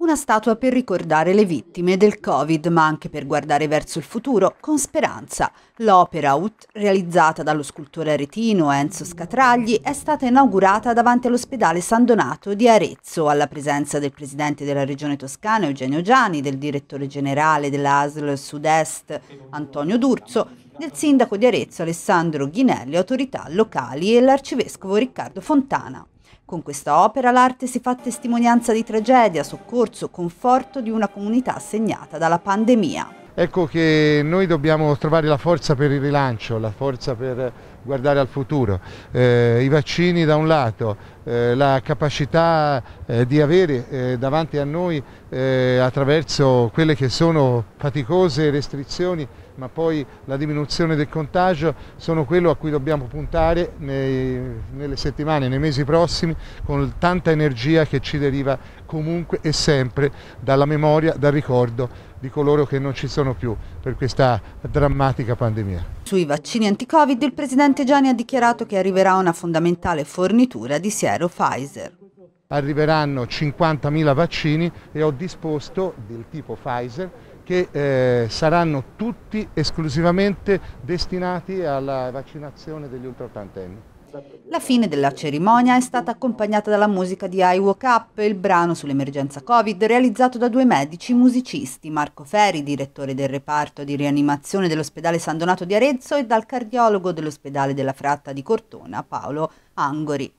Una statua per ricordare le vittime del Covid, ma anche per guardare verso il futuro, con speranza. L'opera UT, realizzata dallo scultore aretino Enzo Scatragli, è stata inaugurata davanti all'ospedale San Donato di Arezzo, alla presenza del presidente della regione toscana Eugenio Gianni, del direttore generale dell'ASL Sud-Est Antonio D'Urzo, del sindaco di Arezzo Alessandro Ghinelli, autorità locali e l'arcivescovo Riccardo Fontana. Con questa opera l'arte si fa testimonianza di tragedia, soccorso, conforto di una comunità segnata dalla pandemia. Ecco che noi dobbiamo trovare la forza per il rilancio, la forza per guardare al futuro. Eh, I vaccini da un lato, eh, la capacità eh, di avere eh, davanti a noi eh, attraverso quelle che sono faticose restrizioni ma poi la diminuzione del contagio sono quello a cui dobbiamo puntare nei, nelle settimane, nei mesi prossimi con tanta energia che ci deriva comunque e sempre dalla memoria, dal ricordo di coloro che non ci sono più per questa drammatica pandemia. Sui vaccini anti-Covid il presidente Gianni ha dichiarato che arriverà una fondamentale fornitura di siero Pfizer. Arriveranno 50.000 vaccini e ho disposto del tipo Pfizer che eh, saranno tutti esclusivamente destinati alla vaccinazione degli ultra ultraottantenni. La fine della cerimonia è stata accompagnata dalla musica di I Woke Up, il brano sull'emergenza Covid realizzato da due medici musicisti, Marco Ferri, direttore del reparto di rianimazione dell'ospedale San Donato di Arezzo e dal cardiologo dell'ospedale della Fratta di Cortona, Paolo Angori.